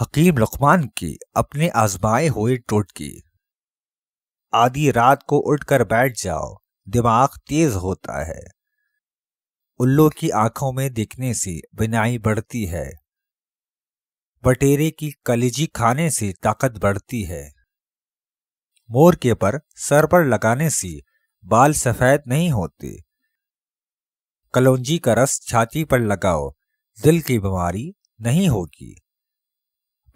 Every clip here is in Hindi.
हकीम लुकमान की अपने आजमाए हुए टोटकी आधी रात को उठकर बैठ जाओ दिमाग तेज होता है उल्लू की आंखों में देखने से बिनाई बढ़ती है बटेरे की कलेजी खाने से ताकत बढ़ती है मोर के पर सर पर लगाने से बाल सफेद नहीं होते कलौजी का रस छाती पर लगाओ दिल की बीमारी नहीं होगी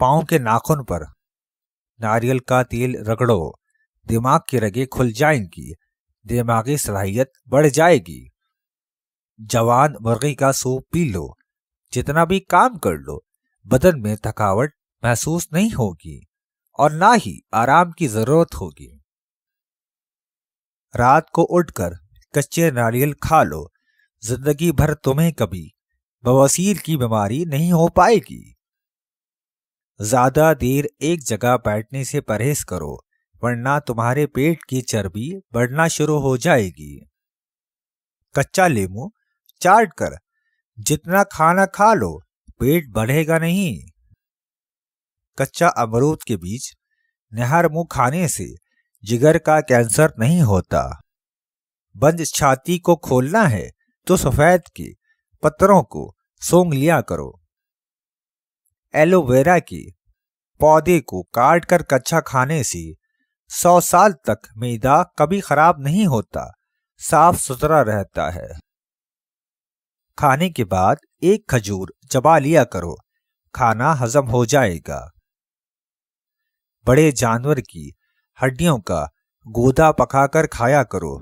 पाओ के नाखून पर नारियल का तेल रगड़ो दिमाग की रगे खुल जाएंगी दिमागी सलाहियत बढ़ जाएगी जवान मुर्गी का सूप पी लो जितना भी काम कर लो बदन में थकावट महसूस नहीं होगी और ना ही आराम की जरूरत होगी रात को उठकर कच्चे नारियल खा लो जिंदगी भर तुम्हें कभी बवासीर की बीमारी नहीं हो पाएगी ज्यादा देर एक जगह बैठने से परहेज करो वरना तुम्हारे पेट की चर्बी बढ़ना शुरू हो जाएगी कच्चा लेमू चाट कर जितना खाना खा लो पेट बढ़ेगा नहीं कच्चा अमरूद के बीज नहर मुंह खाने से जिगर का कैंसर नहीं होता बंद छाती को खोलना है तो सफेद के पत्थरों को सोंग लिया करो एलोवेरा की पौधे को काट कर कच्चा खाने से सौ साल तक मैदा कभी खराब नहीं होता साफ सुथरा रहता है खाने के बाद एक खजूर चबा लिया करो खाना हजम हो जाएगा बड़े जानवर की हड्डियों का गोदा पकाकर खाया करो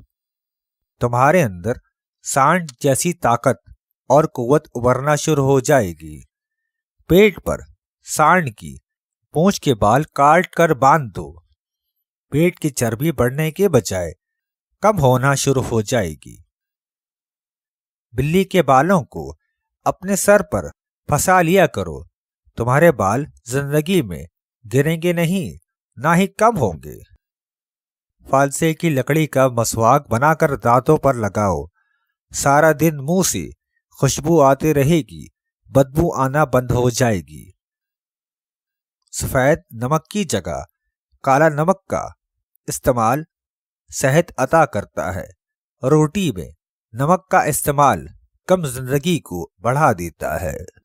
तुम्हारे अंदर सांड जैसी ताकत और कुवत उभरना शुरू हो जाएगी पेट पर सांड की पूंछ के बाल काट कर बांध दो पेट की चर्बी बढ़ने के बजाय कम होना शुरू हो जाएगी बिल्ली के बालों को अपने सर पर फंसा लिया करो तुम्हारे बाल जिंदगी में गिरेंगे नहीं ना ही कम होंगे फालसे की लकड़ी का मसवाक बनाकर दांतों पर लगाओ सारा दिन मुंह से खुशबू आती रहेगी बदबू आना बंद हो जाएगी सफ़ेद नमक की जगह काला नमक का इस्तेमाल सेहत अता करता है रोटी में नमक का इस्तेमाल कम जिंदगी को बढ़ा देता है